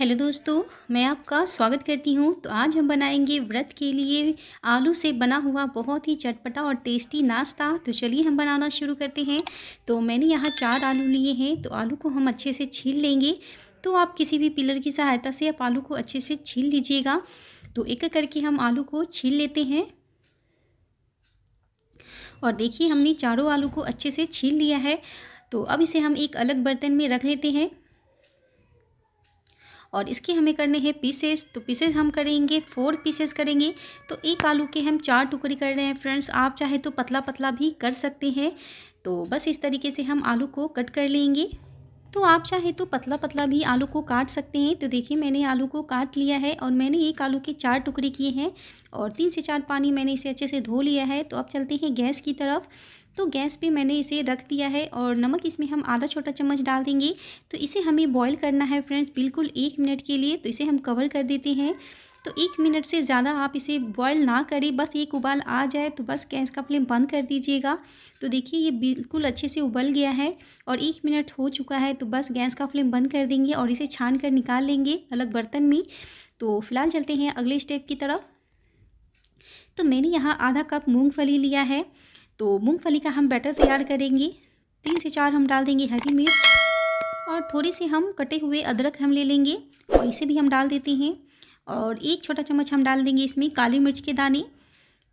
hello दोस्तों मैं आपका स्वागत करती हूँ तो आज हम बनाएंगे व्रत के लिए आलू से बना हुआ बहुत ही चटपटा और टेस्टी नाश्ता तो चलिए हम बनाना शुरू करते हैं तो मैंने यहाँ चार आलू लिए हैं तो आलू को हम अच्छे से छील लेंगे तो आप किसी भी पिलर की सहायता से आप आलू को अच्छे से छील लीजिएगा तो एक करके हम आलू को छील लेते हैं और देखिए हमने चारों आलू को अच्छे से छील लिया है तो अब इसे हम एक अलग बर्तन में रख लेते हैं और इसके हमें करने हैं पीसेस तो पीसेस हम करेंगे फोर पीसेस करेंगे तो एक आलू के हम चार टुकड़े कर रहे हैं फ्रेंड्स आप चाहे तो पतला पतला भी कर सकते हैं तो बस इस तरीके से हम आलू को कट कर लेंगे तो आप चाहे तो पतला पतला भी आलू को काट सकते हैं तो देखिए मैंने आलू को काट लिया है और मैंने एक आलू के चार टुकड़े किए हैं और तीन से चार पानी मैंने इसे अच्छे से धो लिया है तो अब चलते हैं गैस की तरफ तो गैस पे मैंने इसे रख दिया है और नमक इसमें हम आधा छोटा चम्मच डाल देंगे तो इसे हमें बॉईल करना है फ्रेंड्स बिल्कुल एक मिनट के लिए तो इसे हम कवर कर देते हैं तो एक मिनट से ज़्यादा आप इसे बॉयल ना करें बस एक उबाल आ जाए तो बस गैस का फ्लेम बंद कर दीजिएगा तो देखिए ये बिल्कुल अच्छे से उबल गया है और एक मिनट हो चुका है तो बस गैस का फ्लेम बंद कर देंगे और इसे छान कर निकाल लेंगे अलग बर्तन में तो फिलहाल चलते हैं अगले स्टेप की तरफ तो मैंने यहाँ आधा कप मूँगफली लिया है तो मूँगफली का हम बैटर तैयार करेंगे तीन से चार हम डाल देंगे हरी मिर्च और थोड़ी सी हम कटे हुए अदरक हम ले लेंगे और इसे भी हम डाल देते हैं और एक छोटा चम्मच हम डाल देंगे इसमें काली मिर्च के दाने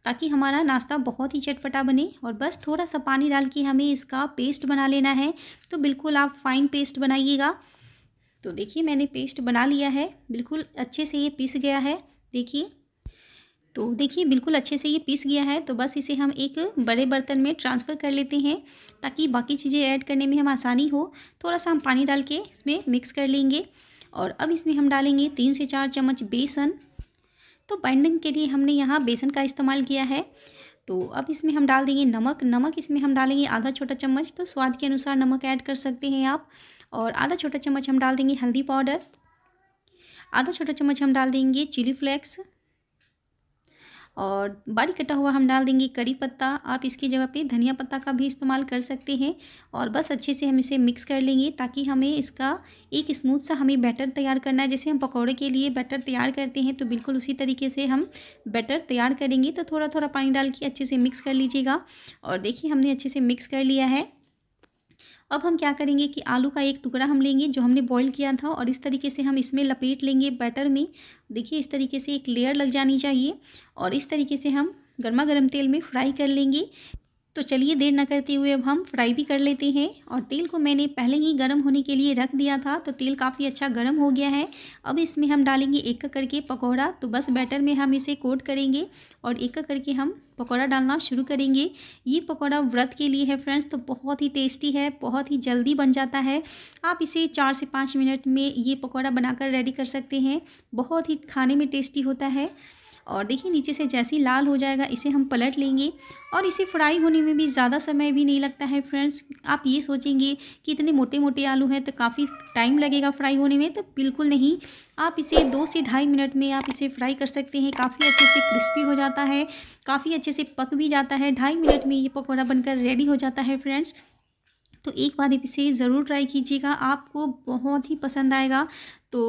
ताकि हमारा नाश्ता बहुत ही चटपटा बने और बस थोड़ा सा पानी डाल के हमें इसका पेस्ट बना लेना है तो बिल्कुल आप फाइन पेस्ट बनाइएगा तो देखिए मैंने पेस्ट बना लिया है बिल्कुल अच्छे से ये पीस गया है देखिए तो देखिए बिल्कुल अच्छे से ये पीस गया है तो बस इसे हम एक बड़े बर्तन में ट्रांसफ़र कर लेते हैं ताकि बाकी चीज़ें ऐड करने में हम आसानी हो थोड़ा सा हम पानी डाल के इसमें मिक्स कर लेंगे और अब इसमें हम डालेंगे तीन से चार चम्मच बेसन तो बाइंडिंग के लिए हमने यहाँ बेसन का इस्तेमाल किया है तो अब इसमें हम डाल देंगे नमक नमक इसमें हम डालेंगे आधा छोटा चम्मच तो स्वाद के अनुसार नमक ऐड कर सकते हैं आप और आधा छोटा चम्मच हम डाल देंगे हल्दी पाउडर आधा छोटा चम्मच हम डाल देंगे चिली फ्लेक्स और बारीक कटा हुआ हम डाल देंगे करी पत्ता आप इसकी जगह पे धनिया पत्ता का भी इस्तेमाल कर सकते हैं और बस अच्छे से हम इसे मिक्स कर लेंगे ताकि हमें इसका एक स्मूथ सा हमें बैटर तैयार करना है जैसे हम पकौड़े के लिए बैटर तैयार करते हैं तो बिल्कुल उसी तरीके से हम बैटर तैयार करेंगे तो थोड़ा थोड़ा पानी डाल के अच्छे से मिक्स कर लीजिएगा और देखिए हमने अच्छे से मिक्स कर लिया है अब हम क्या करेंगे कि आलू का एक टुकड़ा हम लेंगे जो हमने बॉईल किया था और इस तरीके से हम इसमें लपेट लेंगे बैटर में देखिए इस तरीके से एक लेयर लग जानी चाहिए और इस तरीके से हम गर्मा गर्म तेल में फ्राई कर लेंगे तो चलिए देर ना करते हुए अब हम फ्राई भी कर लेते हैं और तेल को मैंने पहले ही गर्म होने के लिए रख दिया था तो तेल काफ़ी अच्छा गर्म हो गया है अब इसमें हम डालेंगे एक एक करके पकौड़ा तो बस बैटर में हम इसे कोट करेंगे और एक एक करके हम पकौड़ा डालना शुरू करेंगे ये पकौड़ा व्रत के लिए है फ्रेंड्स तो बहुत ही टेस्टी है बहुत ही जल्दी बन जाता है आप इसे चार से पाँच मिनट में ये पकौड़ा बनाकर रेडी कर सकते हैं बहुत ही खाने में टेस्टी होता है और देखिए नीचे से जैसे ही लाल हो जाएगा इसे हम पलट लेंगे और इसे फ्राई होने में भी ज़्यादा समय भी नहीं लगता है फ्रेंड्स आप ये सोचेंगे कि इतने मोटे मोटे आलू हैं तो काफ़ी टाइम लगेगा फ्राई होने में तो बिल्कुल नहीं आप इसे दो से ढाई मिनट में आप इसे फ्राई कर सकते हैं काफ़ी अच्छे से क्रिस्पी हो जाता है काफ़ी अच्छे से पक भी जाता है ढाई मिनट में ये पकौड़ा बनकर रेडी हो जाता है फ्रेंड्स तो एक बार इसे ज़रूर ट्राई कीजिएगा आपको बहुत ही पसंद आएगा तो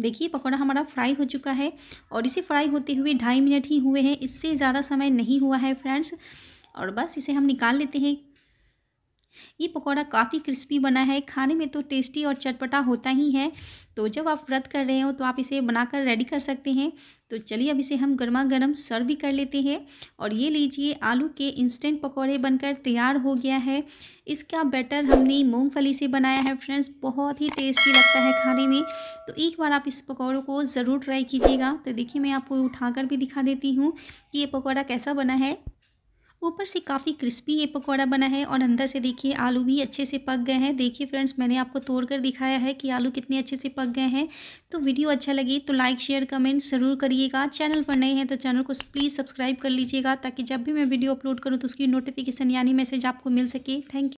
देखिए पकौड़ा हमारा फ्राई हो चुका है और इसे फ्राई होते हुए ढाई मिनट ही हुए हैं इससे ज़्यादा समय नहीं हुआ है फ्रेंड्स और बस इसे हम निकाल लेते हैं ये पकौड़ा काफ़ी क्रिस्पी बना है खाने में तो टेस्टी और चटपटा होता ही है तो जब आप व्रत कर रहे हो तो आप इसे बनाकर रेडी कर सकते हैं तो चलिए अब इसे हम गर्मा गर्म सर्व भी कर लेते हैं और ये लीजिए आलू के इंस्टेंट पकौड़े बनकर तैयार हो गया है इसका बैटर हमने मूंगफली से बनाया है फ्रेंड्स बहुत ही टेस्टी लगता है खाने में तो एक बार आप इस पकौड़ों को ज़रूर ट्राई कीजिएगा तो देखिए मैं आपको उठा भी दिखा देती हूँ कि ये पकौड़ा कैसा बना है ऊपर से काफ़ी क्रिस्पी ये पकौड़ा बना है और अंदर से देखिए आलू भी अच्छे से पक गए हैं देखिए फ्रेंड्स मैंने आपको तोड़कर दिखाया है कि आलू कितने अच्छे से पक गए हैं तो वीडियो अच्छा लगी तो लाइक शेयर कमेंट ज़रूर करिएगा चैनल पर नए हैं तो चैनल को प्लीज़ सब्सक्राइब कर लीजिएगा ताकि जब भी मैं वीडियो अपलोड करूँ तो उसकी नोटिफिकेशन यानी मैसेज आपको मिल सके थैंक यू